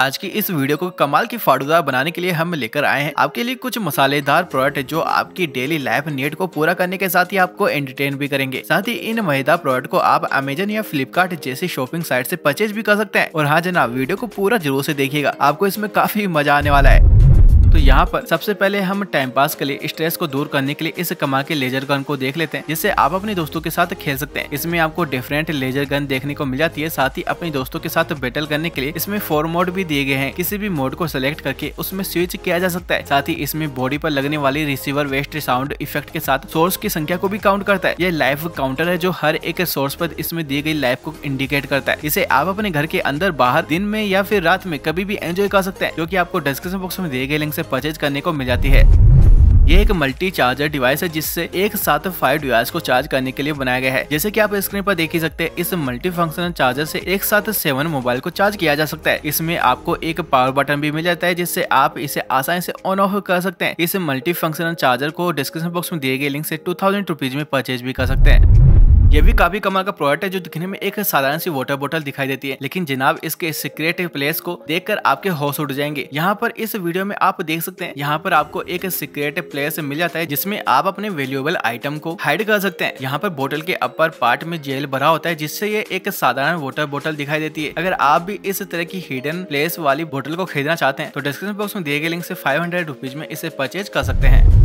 आज की इस वीडियो को कमाल की फाड़ूदार बनाने के लिए हम लेकर आए हैं आपके लिए कुछ मसालेदार प्रोडक्ट जो आपकी डेली लाइफ नीड को पूरा करने के साथ ही आपको एंटरटेन भी करेंगे साथ ही इन मजेदार प्रोडक्ट को आप अमेजन या फ्लिपकार्ट जैसी शॉपिंग साइट से परचेज भी कर सकते हैं और हाँ जनाब वीडियो को पूरा जरूर से देखिएगा आपको इसमें काफी मजा आने वाला है तो यहाँ पर सबसे पहले हम टाइम पास के लिए स्ट्रेस को दूर करने के लिए इस कमा के लेजर गन को देख लेते हैं जिससे आप अपने दोस्तों के साथ खेल सकते हैं इसमें आपको डिफरेंट लेजर गन देखने को मिल जाती है साथ ही अपने दोस्तों के साथ बैटल करने के लिए इसमें फोर मोड भी दिए गए हैं किसी भी मोड को सिलेक्ट करके उसमें स्विच किया जा सकता है साथ ही इसमें बॉडी पर लगने वाली रिसीवर वेस्ट साउंड इफेक्ट के साथ सोर्स की संख्या को भी काउंट करता है यह लाइफ काउंटर है जो हर एक सोर्स पर इसमें दी गई लाइफ को इंडिकेट करता है इसे आप अपने घर के अंदर बाहर दिन में या फिर रात में कभी भी एंजॉय कर सकते हैं जो की आपको डिस्क्रिप्शन बॉक्स में दिए गए लिंक से परचेज करने को मिल जाती है ये एक मल्टी चार्जर डिवाइस है जिससे एक साथ फाइव डिवाइस को चार्ज करने के लिए बनाया गया है जैसे कि आप स्क्रीन पर देख ही सकते हैं इस मल्टी फंक्शनल चार्जर से एक साथ सेवन मोबाइल को चार्ज किया जा सकता है इसमें आपको एक पावर बटन भी मिल जाता है जिससे आप इसे आसानी से ऑन ऑफ कर सकते हैं इस मल्टी फंक्शनल चार्जर को डिस्क्रिप्शन बॉक्स में दिए गए लिंक से टू थाउजेंड में परचेज भी कर सकते हैं ये भी काफी कमाल का प्रोडक्ट है जो दिखने में एक साधारण सी वाटर बोटल दिखाई देती है लेकिन जनाब इसके सीक्रेट प्लेस को देखकर आपके होश उठ जाएंगे यहाँ पर इस वीडियो में आप देख सकते हैं यहाँ पर आपको एक सीक्रेट प्लेस मिल जाता है जिसमें आप अपने वेल्यूएबल आइटम को हाइड कर सकते हैं यहाँ पर बोटल के अपर पार्ट में जेल भरा होता है जिससे ये एक साधारण वाटर बोटल दिखाई देती है अगर आप भी इस तरह की हिडन प्लेस वाली बोटल को खरीदना चाहते हैं तो डिस्क्रिप्शन बॉक्स में दिए गए लिंक से फाइव हंड्रेड में इसे परचेज कर सकते हैं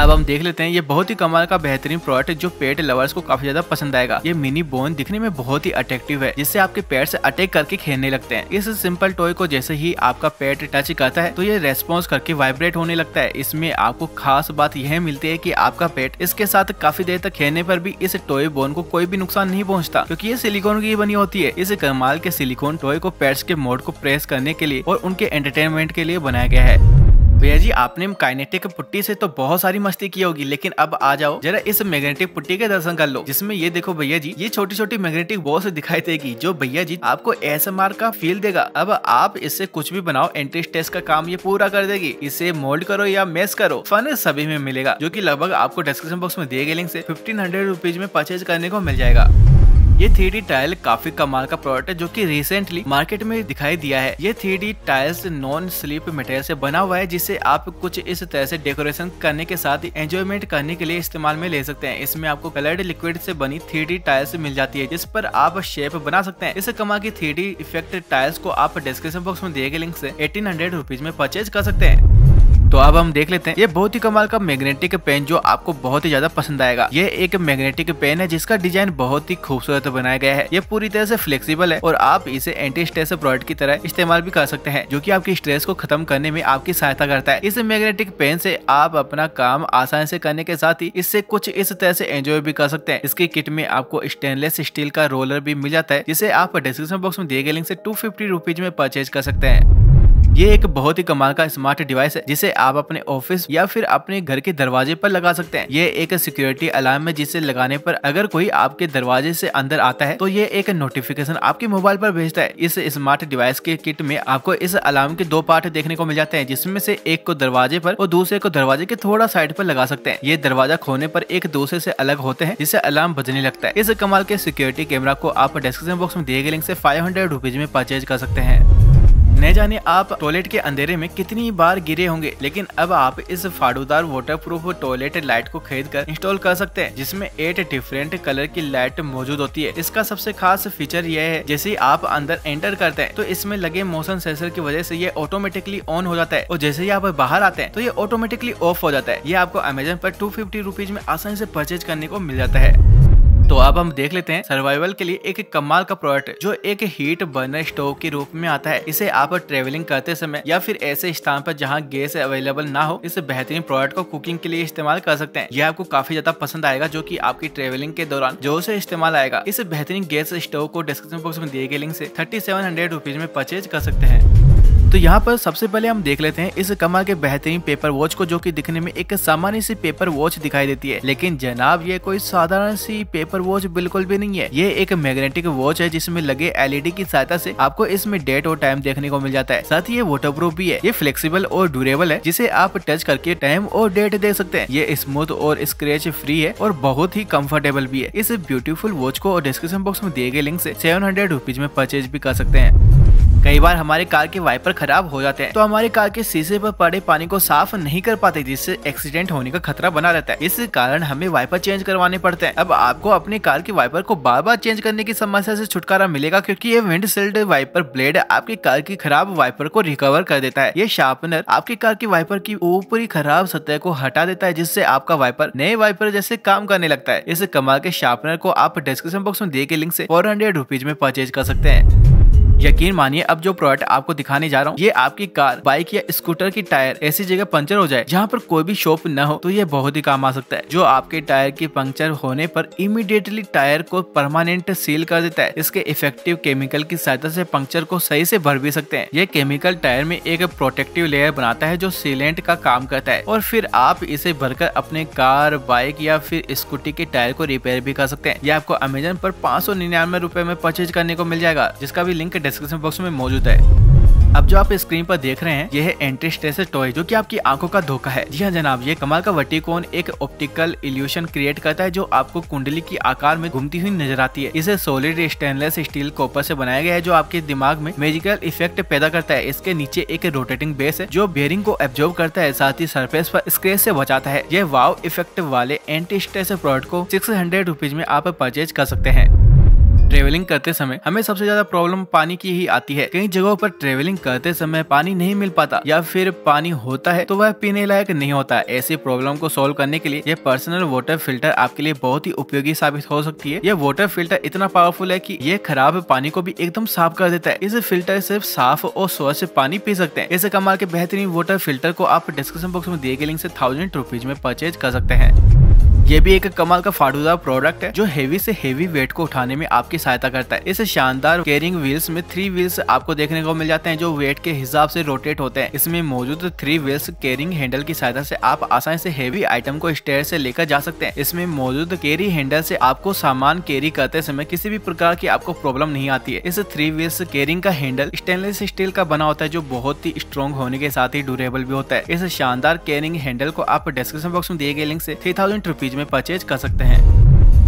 अब हम देख लेते हैं ये बहुत ही कमाल का बेहतरीन प्रोडक्ट है जो पेट लवर्स को काफी ज्यादा पसंद आएगा ये मिनी बोन दिखने में बहुत ही अट्रेक्टिव है जिससे आपके पेट से अटैक करके खेलने लगते हैं इस सिंपल टॉय को जैसे ही आपका पेट टच करता है तो ये रेस्पॉन्स करके वाइब्रेट होने लगता है इसमें आपको खास बात यह मिलती है की आपका पेट इसके साथ काफी देर तक खेलने पर भी इस टॉय बोन को कोई भी नुकसान नहीं पहुँचता क्यूँकी ये सिलिकॉन की बनी होती है इस कमाल के सिलिकॉन टॉय को पेट्स के मोड को प्रेस करने के लिए और उनके एंटरटेनमेंट के लिए बनाया गया है भैया जी आपने काइनेटिक पुट्टी से तो बहुत सारी मस्ती की होगी लेकिन अब आ जाओ जरा इस मैग्नेटिक पुट्टी के दर्शन कर लो जिसमें ये देखो भैया जी ये छोटी छोटी मैग्नेटिक बॉल्स दिखाई देगी जो भैया जी आपको एस का फील देगा अब आप इससे कुछ भी बनाओ एंट्री टेस्ट का काम ये पूरा कर देगी इसे मोल्ड करो या मेस करो फन सभी में मिलेगा जो की लगभग आपको डिस्क्रिप्शन बॉक्स में दिए गए लिंक ऐसी फिफ्टीन हंड्रेड रुपीज में परचेज करने को मिल जाएगा ये थ्री टाइल काफी कमाल का प्रोडक्ट है जो कि रिसेंटली मार्केट में दिखाई दिया है ये three tiles non slip material से बना हुआ है जिसे आप कुछ इस तरह से डेकोरेशन करने के साथ एंजॉयमेंट करने के लिए इस्तेमाल में ले सकते हैं इसमें आपको कलर्ड लिक्विड से बनी थ्री टाइल्स मिल जाती है जिस पर आप शेप बना सकते हैं इस कमा की थ्री इफेक्ट टाइल्स को आप डिस्क्रिप्शन बॉक्स में दिए गए लिंक से एटीन हंड्रेड में परचेज कर सकते हैं तो अब हम देख लेते हैं ये बहुत ही कमाल का मैग्नेटिक पेन जो आपको बहुत ही ज्यादा पसंद आएगा ये एक मैग्नेटिक पेन है जिसका डिजाइन बहुत ही खूबसूरत बनाया गया है ये पूरी तरह से फ्लेक्सिबल है और आप इसे एंटी स्ट्रेस प्रोडक्ट की तरह इस्तेमाल भी कर सकते हैं जो की आपकी स्ट्रेस को खत्म करने में आपकी सहायता करता है इस मैग्नेटिक पेन से आप अपना काम आसान से करने के साथ ही इससे कुछ इस तरह से एंजॉय भी कर सकते हैं इसकी किट में आपको स्टेनलेस स्टील का रोलर भी मिल जाता है जिसे आप डिस्क्रिप्शन बॉक्स में दिए गए लिंक से टू फिफ्टी में परचेज कर सकते हैं ये एक बहुत ही कमाल का स्मार्ट डिवाइस है जिसे आप अपने ऑफिस या फिर अपने घर के दरवाजे पर लगा सकते हैं ये एक सिक्योरिटी अलार्म है जिसे लगाने पर अगर कोई आपके दरवाजे से अंदर आता है तो ये एक नोटिफिकेशन आपके मोबाइल पर भेजता है इस स्मार्ट डिवाइस के किट में आपको इस अलार्म के दो पार्ट देखने को मिल जाते हैं जिसमे से एक को दरवाजे पर और दूसरे को दरवाजे के थोड़ा साइड पर लगा सकते हैं ये दरवाजा खोने पर एक दूसरे से अलग होते हैं जिससे अलार्म बजने लगता है इस कमाल के सिक्योरिटी कैमरा को आप डिस्क्रिप्शन बॉक्स में दिए गए लिंक से फाइव हंड्रेड में परचेज कर सकते हैं न जाने आप टॉयलेट के अंधेरे में कितनी बार गिरे होंगे लेकिन अब आप इस फाड़ूदार वाटरप्रूफ टॉयलेट लाइट को खरीद कर इंस्टॉल कर सकते हैं जिसमें एट डिफरेंट कलर की लाइट मौजूद होती है इसका सबसे खास फीचर यह है जैसे आप अंदर एंटर करते हैं तो इसमें लगे मोशन सेंसर की वजह से ये ऑटोमेटिकली ऑन हो जाता है और जैसे ही आप बाहर आते हैं तो ये ऑटोमेटिकली ऑफ हो जाता है ये आपको अमेजन पर टू फिफ्टी में आसानी से परचेज करने को मिल जाता है अब हम देख लेते हैं सर्वाइवल के लिए एक कमाल का प्रोडक्ट जो एक हीट बर्नर स्टोव के रूप में आता है इसे आप ट्रेवलिंग करते समय या फिर ऐसे स्थान पर जहाँ गैस अवेलेबल ना हो इस बेहतरीन प्रोडक्ट को कुकिंग के लिए इस्तेमाल कर सकते हैं यह आपको काफी ज्यादा पसंद आएगा जो की आपकी ट्रेवलिंग के दौरान जो से इस्तेमाल आएगा इस बेहतरीन गैस स्टोव को डिस्क्रिप्शन बॉक्स में दिए गए लिंक ऐसी थर्टी सेवन हंड्रेड रुपीज में परचेज कर सकते हैं तो यहाँ पर सबसे पहले हम देख लेते हैं इस कमर के बेहतरीन पेपर वॉच को जो कि दिखने में एक सामान्य सी पेपर वॉच दिखाई देती है लेकिन जनाब ये कोई साधारण सी पेपर वॉच बिल्कुल भी नहीं है ये एक मैग्नेटिक वॉच है जिसमें लगे एलईडी की सहायता से आपको इसमें डेट और टाइम देखने को मिल जाता है साथ ही ये वाटर प्रूफ भी है ये फ्लेक्सीबल और ड्यूरेबल है जिसे आप टच करके टाइम और डेट देख सकते हैं ये स्मूथ और स्क्रेच फ्री है और बहुत ही कम्फर्टेबल भी है इस ब्यूटीफुल वॉच को डिस्क्रिप्शन बॉक्स में दिए गए लिंक ऐसी सेवन हंड्रेड रुपीज में परचेज भी कर सकते हैं कई बार हमारे कार के वाइपर खराब हो जाते हैं तो हमारे कार के शीशे पर पड़े पानी को साफ नहीं कर पाते जिससे एक्सीडेंट होने का खतरा बना रहता है इस कारण हमें वाइपर चेंज करवाने पड़ते हैं अब आपको अपने कार के वाइपर को बार बार चेंज करने की समस्या से छुटकारा मिलेगा क्योंकि ये विंडशील्ड वाइपर ब्लेड आपकी कार की खराब वाइपर को रिकवर कर देता है ये शार्पनर आपकी कार की वाइपर की ऊपरी खराब सतह को हटा देता है जिससे आपका वाइपर नए वाइपर जैसे काम करने लगता है इस कमाल के शार्पनर को आप डिस्क्रिप्शन बॉक्स में दिए के लिंक ऐसी फोर हंड्रेड रुपीज में परचेज कर सकते हैं यकीन मानिए अब जो प्रोडक्ट आपको दिखाने जा रहा हूँ ये आपकी कार बाइक या स्कूटर की टायर ऐसी जगह पंचर हो जाए जहाँ पर कोई भी शॉप न हो तो ये बहुत ही काम आ सकता है जो आपके टायर की पंक्चर होने पर इमीडिएटली टायर को परमानेंट सील कर देता है इसके इफेक्टिव केमिकल की सहायता से पंक्चर को सही से भर भी सकते हैं ये केमिकल टायर में एक प्रोटेक्टिव लेयर बनाता है जो सीलेंट का काम करता है और फिर आप इसे भरकर अपने कार बाइक या फिर स्कूटी के टायर को रिपेयर भी कर सकते हैं ये आपको अमेजन पर पाँच सौ निन्यानवे रूपए में परचेज करने को मिल जाएगा जिसका भी लिंक डिस्क्रिप्शन बॉक्स में मौजूद है अब जो आप स्क्रीन पर देख रहे हैं यह है एंट्री स्ट्रेस टॉय जो कि आपकी आंखों का धोखा है जी हाँ जनाब ये कमाल का वर्टिकोन एक ऑप्टिकल इल्यूशन क्रिएट करता है जो आपको कुंडली की आकार में घूमती हुई नजर आती है इसे सॉलिड स्टेनलेस स्टील कॉपर से बनाया गया है जो आपके दिमाग में मेजिकल इफेक्ट पैदा करता है इसके नीचे एक रोटेटिंग बेस है जो बेयरिंग को एब्जॉर्व करता है साथ ही सरफेस पर स्क्रेच से बचाता है यह वाव इफेक्ट वाले एंटी स्ट्रेस प्रोडक्ट को सिक्स हंड्रेड में आप परचेज कर सकते हैं ट्रेवलिंग करते समय हमें सबसे ज्यादा प्रॉब्लम पानी की ही आती है कई जगहों पर ट्रेवलिंग करते समय पानी नहीं मिल पाता या फिर पानी होता है तो वह पीने लायक नहीं होता ऐसी प्रॉब्लम को सोल्व करने के लिए यह पर्सनल वाटर फिल्टर आपके लिए बहुत ही उपयोगी साबित हो सकती है यह वाटर फिल्टर इतना पावरफुल है की यह खराब पानी को भी एकदम साफ कर देता है इस फिल्टर सिर्फ साफ और स्वच्छ पानी पी सकते हैं इसे कमाल के बेहतरीन वाटर फिल्टर को आप डिस्क्रिप्शन बॉक्स में दिए गए लिंक से थाउजेंड रुपीज में परचेज कर सकते हैं ये भी एक कमाल का फाड़ूदार प्रोडक्ट है जो हेवी से हेवी वेट को उठाने में आपकी सहायता करता है इस शानदार केयरिंग व्हील्स में थ्री व्हील्स आपको देखने को मिल जाते हैं जो वेट के हिसाब से रोटेट होते हैं इसमें मौजूद थ्री व्हील्स केयरिंग हैंडल की सहायता से आप आसानी से हेवी आइटम को स्टेयर से लेकर जा सकते हैं इसमें मौजूद केरी हैंडल से आपको सामान कैरी करते समय किसी भी प्रकार की आपको प्रॉब्लम नहीं आती है इस थ्री व्हील्स केयरिंग का हैंडल स्टेनलेस स्टील का बना होता है जो बहुत ही स्ट्रॉन्ग होने के साथ ही ड्यूरेबल भी होता है इस शानदार केयरिंग हैंडल को आप डिस्क्रिप्शन बॉक्स में दिए गए लिंक से थ्री थाउजेंड रुपीज में परचेज कर सकते हैं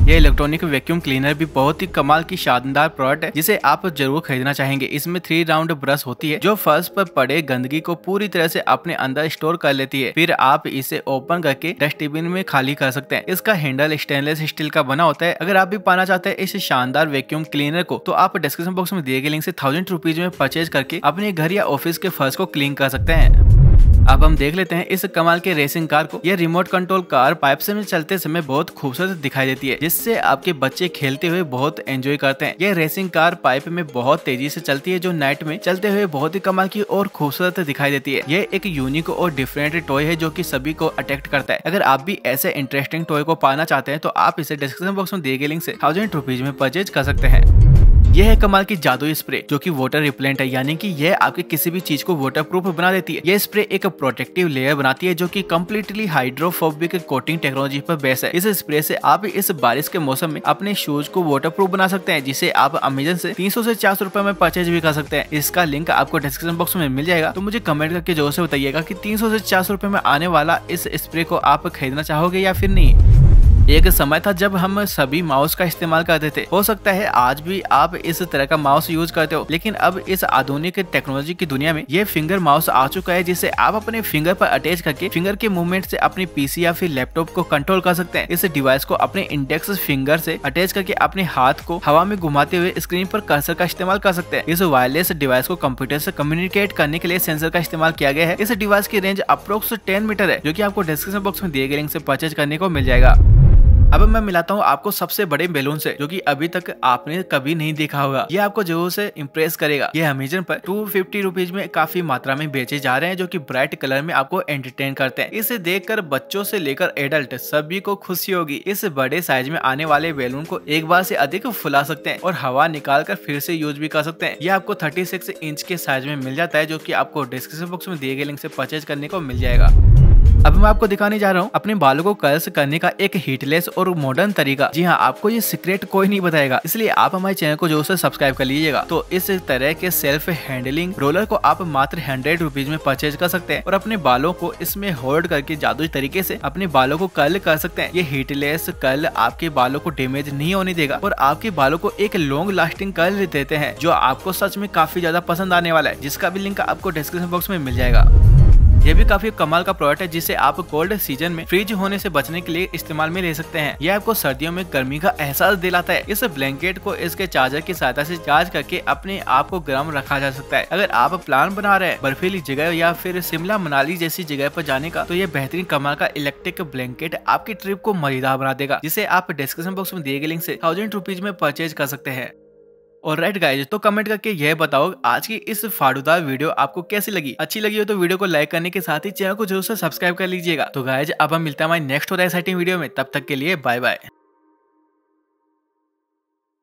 यह इलेक्ट्रॉनिक वैक्यूम क्लीनर भी बहुत ही कमाल की शानदार प्रोडक्ट है जिसे आप जरूर खरीदना चाहेंगे इसमें थ्री राउंड ब्रश होती है जो फर्श पर पड़े गंदगी को पूरी तरह से अपने अंदर स्टोर कर लेती है फिर आप इसे ओपन करके डस्टबिन में खाली कर सकते हैं इसका हैंडल स्टेनलेस स्टील का बना होता है अगर आप भी पाना चाहते हैं इस शानदार वैक्यूम क्लीनर को तो आप डिस्क्रिप्शन बॉक्स में दिए गए लिंक से थाउजेंड रुपीज में परचेज करके अपने घर या ऑफिस के फर्श को क्लीन कर सकते हैं अब हम देख लेते हैं इस कमाल के रेसिंग कार को यह रिमोट कंट्रोल कार पाइप से में चलते समय बहुत खूबसूरत दिखाई देती है जिससे आपके बच्चे खेलते हुए बहुत एंजॉय करते हैं यह रेसिंग कार पाइप में बहुत तेजी से चलती है जो नाइट में चलते हुए बहुत ही कमाल की और खूबसूरत दिखाई देती है यह एक यूनिक और डिफरेंट टॉय है जो की सभी को अट्रैक्ट करता है अगर आप भी ऐसे इंटरेस्टिंग टॉय को पाना चाहते हैं तो आप इसे डिस्क्रिप्शन बॉक्स में दिए गए लिंक से थाउजेंड रुपीज में परचेज कर सकते हैं यह है कमाल की जादुई स्प्रे जो कि वाटर रिपेलेंट है यानी कि यह आपके किसी भी चीज को वाटर प्रूफ बना देती है यह स्प्रे एक प्रोटेक्टिव लेयर बनाती है जो कि कम्प्लीटली हाइड्रोफोबिक कोटिंग टेक्नोलॉजी पर बेस है इस स्प्रे से आप इस बारिश के मौसम में अपने शूज को वाटर प्रूफ बना सकते हैं जिसे आप अमेजन से तीन सौ ऐसी चार सौ रूपए में परचेज भी कर सकते हैं इसका लिंक आपको डिस्क्रिप्शन बॉक्स में मिल जाएगा तो मुझे कमेंट करके जोर से बताइएगा की तीन सौ ऐसी चार सौ रूपए में आने वाला इस स्प्रे को आप खरीदना चाहोगे या फिर नहीं एक समय था जब हम सभी माउस का इस्तेमाल करते थे हो सकता है आज भी आप इस तरह का माउस यूज करते हो लेकिन अब इस आधुनिक टेक्नोलॉजी की दुनिया में ये फिंगर माउस आ चुका है जिसे आप अपने फिंगर पर अटैच करके फिंगर के मूवमेंट से अपने पीसी या फिर लैपटॉप को कंट्रोल कर सकते हैं इस डिवाइस को अपने इंडेक्स फिंगर से अटैच करके अपने हाथ को हवा में घुमाते हुए स्क्रीन पर कर्सर का इस्तेमाल कर सकते हैं इस वायरलेस डिवाइस को कंप्यूटर से कम्युनिकेट करने के लिए सेंसर का इस्तेमाल किया गया है इस डिवाइस की रेंज अप्रोक्स टेन मीटर है जो की आपको डिस्क्रिप्शन बॉक्स में दिए गए लिंक से परचेज करने को मिल जाएगा अब मैं मिलाता हूँ आपको सबसे बड़े बैलून से जो कि अभी तक आपने कभी नहीं देखा होगा ये आपको जरूर से इम्प्रेस करेगा ये अमेजन पर टू फिफ्टी रुपीज में काफी मात्रा में बेचे जा रहे हैं जो कि ब्राइट कलर में आपको एंटरटेन करते हैं इसे देखकर बच्चों से लेकर एडल्ट सभी को खुशी होगी इस बड़े साइज में आने वाले बैलून को एक बार ऐसी अधिक फुला सकते हैं और हवा निकाल कर फिर से यूज भी कर सकते हैं ये आपको थर्टी इंच के साइज में मिल जाता है जो की आपको डिस्क्रिप्शन बॉक्स में दिए गए लिंक ऐसी परचेज करने को मिल जाएगा अब मैं आपको दिखाने जा रहा हूँ अपने बालों को कर्ल्स करने का एक हीटलेस और मॉडर्न तरीका जी हाँ आपको ये सीक्रेट कोई नहीं बताएगा इसलिए आप हमारे चैनल को जोर से सब्सक्राइब कर लीजिएगा तो इस तरह के सेल्फ हैंडलिंग रोलर को आप मात्र हंड्रेड रुपीज में परचेज कर सकते हैं और अपने बालों को इसमें होल्ड करके जादू तरीके ऐसी अपने बालों को कर्ल कर सकते हैं ये हीटलेस कर्ल आपके बालों को डेमेज नहीं होने देगा और आपके बालों को एक लॉन्ग लास्टिंग कर्ल देते हैं जो आपको सच में काफी ज्यादा पसंद आने वाला है जिसका भी लिंक आपको डिस्क्रिप्शन बॉक्स में मिल जाएगा यह भी काफी कमाल का प्रोडक्ट है जिसे आप कोल्ड सीजन में फ्रिज होने से बचने के लिए इस्तेमाल में ले सकते हैं यह आपको सर्दियों में गर्मी का एहसास दिलाता है इस ब्लैंकेट को इसके चार्जर की सहायता से चार्ज करके अपने आप को गर्म रखा जा सकता है अगर आप प्लान बना रहे हैं बर्फीली जगह या फिर शिमला मनाली जैसी जगह पर जाने का तो यह बेहतरीन कमाल का इलेक्ट्रिक ब्लैंकेट आपकी ट्रिप को मजेदार बना देगा जिसे आप डिस्क्रिप्शन बॉक्स में दिए गए लिंक ऐसी थाउजेंड रुपीज में परचेज कर सकते हैं और राइट गाइज तो कमेंट करके यह बताओ आज की इस फाड़ूदार वीडियो आपको कैसी लगी अच्छी लगी हो तो वीडियो को लाइक करने के साथ ही चैनल को जरूर से सब्सक्राइब कर लीजिएगा तो गाइज अब हम मिलते हैं हमारे नेक्स्ट और एक्साइटिंग वीडियो में तब तक के लिए बाय बाय